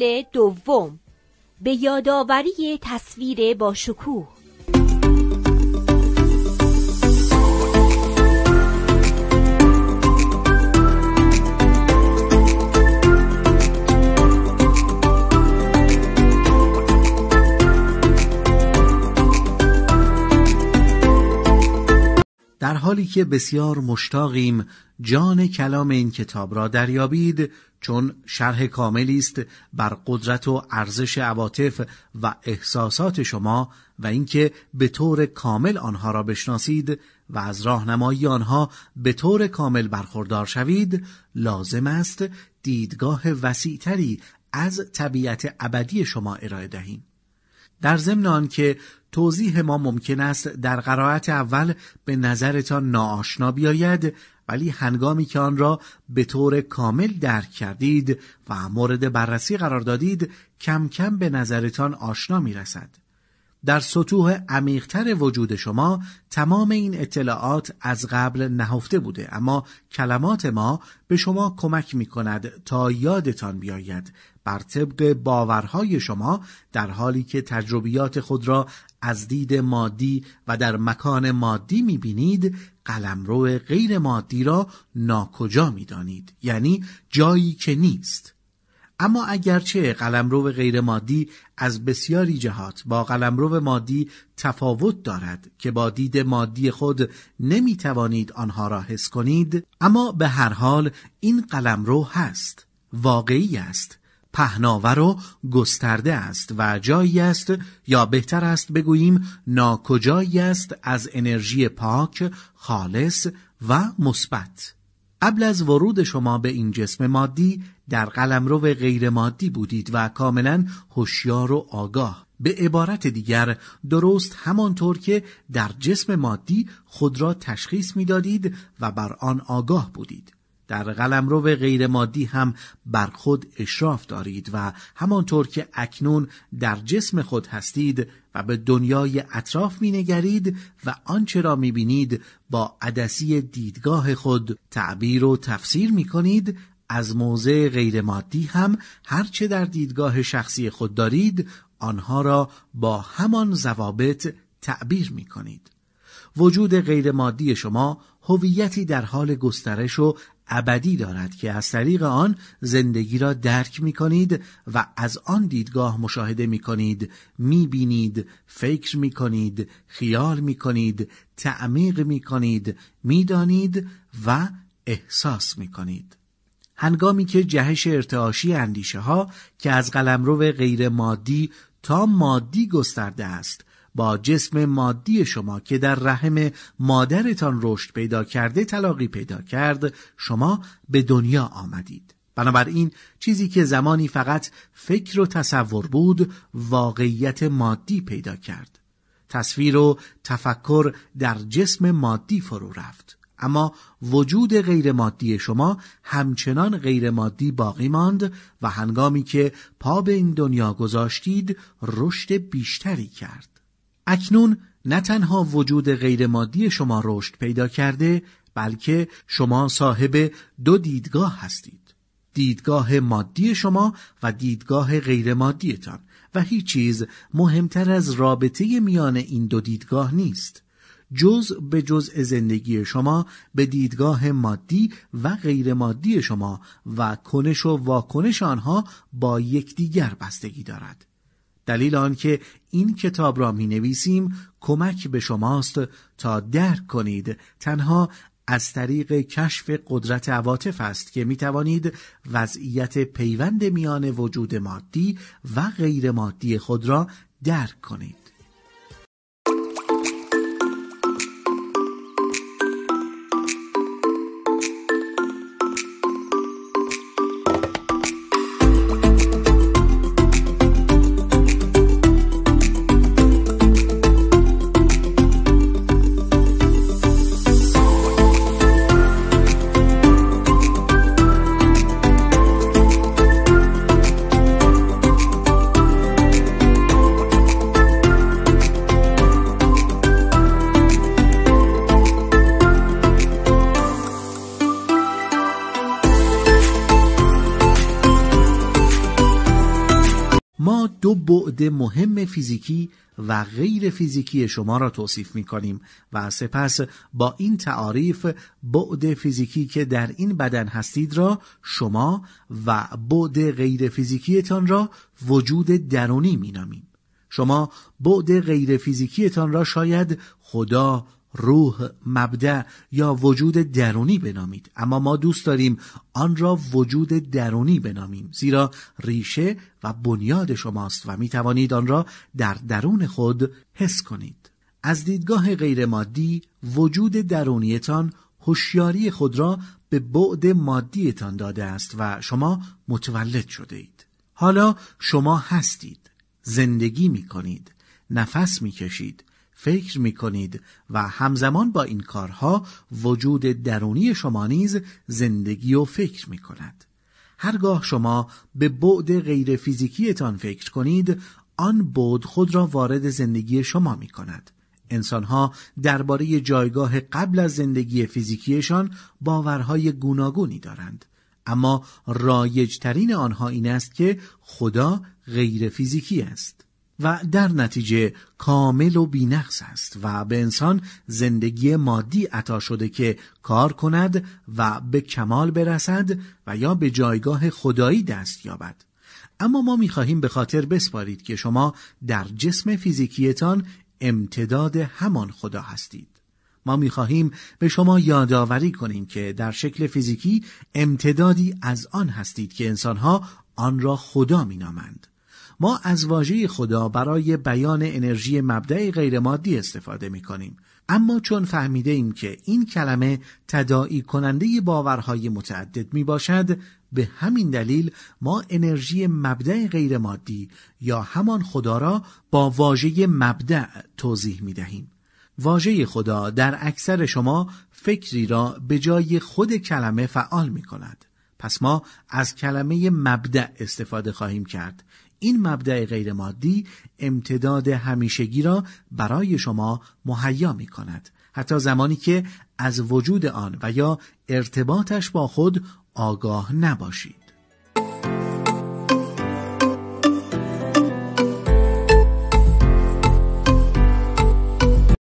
فصل دوم به یادآوری تصویر با شکوه در حالی که بسیار مشتاقیم جان کلام این کتاب را دریابید چون شرح کاملی است بر قدرت و ارزش عواطف و احساسات شما و اینکه به طور کامل آنها را بشناسید و از راهنمایی آنها به طور کامل برخوردار شوید لازم است دیدگاه وسیعتری از طبیعت ابدی شما ارائه دهیم در ضمن آنکه توضیح ما ممکن است در قرائت اول به نظرتان ناآشنا بیاید ولی هنگامی که آن را به طور کامل درک کردید و مورد بررسی قرار دادید کم کم به نظرتان آشنا می رسد. در سطوح عمیقتر وجود شما تمام این اطلاعات از قبل نهفته بوده اما کلمات ما به شما کمک می کند تا یادتان بیاید بر طبق باورهای شما در حالی که تجربیات خود را از دید مادی و در مکان مادی میبینید قلمرو غیر مادی را ناکجا میدانید یعنی جایی که نیست اما اگرچه قلمرو غیر مادی از بسیاری جهات با قلمرو مادی تفاوت دارد که با دید مادی خود نمی توانید آنها را حس کنید اما به هر حال این قلم قلمرو هست واقعی است پهناور و گسترده است و جایی است یا بهتر است بگوییم ناکجایی است از انرژی پاک، خالص و مثبت. قبل از ورود شما به این جسم مادی در قلمرو غیر مادی بودید و کاملا هوشیار و آگاه به عبارت دیگر درست همانطور که در جسم مادی خود را تشخیص میدادید و بر آن آگاه بودید در قلمرو غیر مادی هم بر خود اشراف دارید و همانطور که اکنون در جسم خود هستید و به دنیای اطراف می نگرید و آنچه را می بینید با عدسی دیدگاه خود تعبیر و تفسیر می کنید از موضع غیر مادی هم هرچه در دیدگاه شخصی خود دارید آنها را با همان ضوابط تعبیر می کنید وجود غیر مادی شما هویتی در حال گسترش و ابدی دارد که از طریق آن زندگی را درک می کنید و از آن دیدگاه مشاهده می کنید می بینید فکر می کنید خیال می کنید تعمیق می کنید می دانید و احساس می کنید هنگامی که جهش ارتعاشی اندیشه ها که از قلمرو غیر مادی تا مادی گسترده است با جسم مادی شما که در رحم مادرتان رشد پیدا کرده تلاقی پیدا کرد شما به دنیا آمدید بنابراین چیزی که زمانی فقط فکر و تصور بود واقعیت مادی پیدا کرد تصویر و تفکر در جسم مادی فرو رفت اما وجود غیر مادی شما همچنان غیر مادی باقی ماند و هنگامی که پا به این دنیا گذاشتید رشد بیشتری کرد اکنون نه تنها وجود غیرمادی شما رشد پیدا کرده بلکه شما صاحب دو دیدگاه هستید دیدگاه مادی شما و دیدگاه غیرمادیتان و هیچ چیز مهمتر از رابطه میان این دو دیدگاه نیست جز به جزء زندگی شما به دیدگاه مادی و غیرمادی شما و کنش و واکنش آنها با یکدیگر بستگی دارد دلیل آنکه این کتاب را می نویسیم کمک به شماست تا درک کنید تنها از طریق کشف قدرت عواطف است که می توانید وضعیت پیوند میان وجود مادی و غیر مادی خود را درک کنید. ما دو بعد مهم فیزیکی و غیر فیزیکی شما را توصیف می کنیم و سپس با این تعاریف بعد فیزیکی که در این بدن هستید را شما و بعد غیر فیزیکیتان را وجود درونی می نامیم. شما بعد غیر فیزیکیتان را شاید خدا، روح مبدع یا وجود درونی بنامید اما ما دوست داریم آن را وجود درونی بنامیم زیرا ریشه و بنیاد شماست و می توانید آن را در درون خود حس کنید از دیدگاه غیرمادی وجود درونیتان هوشیاری خود را به بعد مادیتان داده است و شما متولد شده اید حالا شما هستید زندگی می کنید نفس می کشید فکر می کنید و همزمان با این کارها وجود درونی شما نیز زندگی و فکر می کند. هرگاه شما به بعد غیر فیزیکیتان فکر کنید آن بود خود را وارد زندگی شما می کند. ها درباره جایگاه قبل از زندگی فیزیکیشان باورهای گوناگونی دارند. اما رایجترین آنها این است که خدا غیر فیزیکی است. و در نتیجه کامل و بینقص است و به انسان زندگی مادی عطا شده که کار کند و به کمال برسد و یا به جایگاه خدایی دست یابد اما ما میخواهیم به خاطر بسپارید که شما در جسم فیزیکیتان امتداد همان خدا هستید ما میخواهیم به شما یادآوری کنیم که در شکل فیزیکی امتدادی از آن هستید که انسانها آن را خدا مینامند ما از واژه خدا برای بیان انرژی مبدع غیرمادی استفاده می کنیم. اما چون فهمیده ایم که این کلمه تدائی کننده باورهای متعدد می باشد به همین دلیل ما انرژی مبدع غیرمادی یا همان خدا را با واژه مبدع توضیح می دهیم. واژه خدا در اکثر شما فکری را به جای خود کلمه فعال می کند. پس ما از کلمه مبدع استفاده خواهیم کرد این مبدع غیرمادی امتداد همیشگی را برای شما مهیا می کند حتی زمانی که از وجود آن و یا ارتباطش با خود آگاه نباشید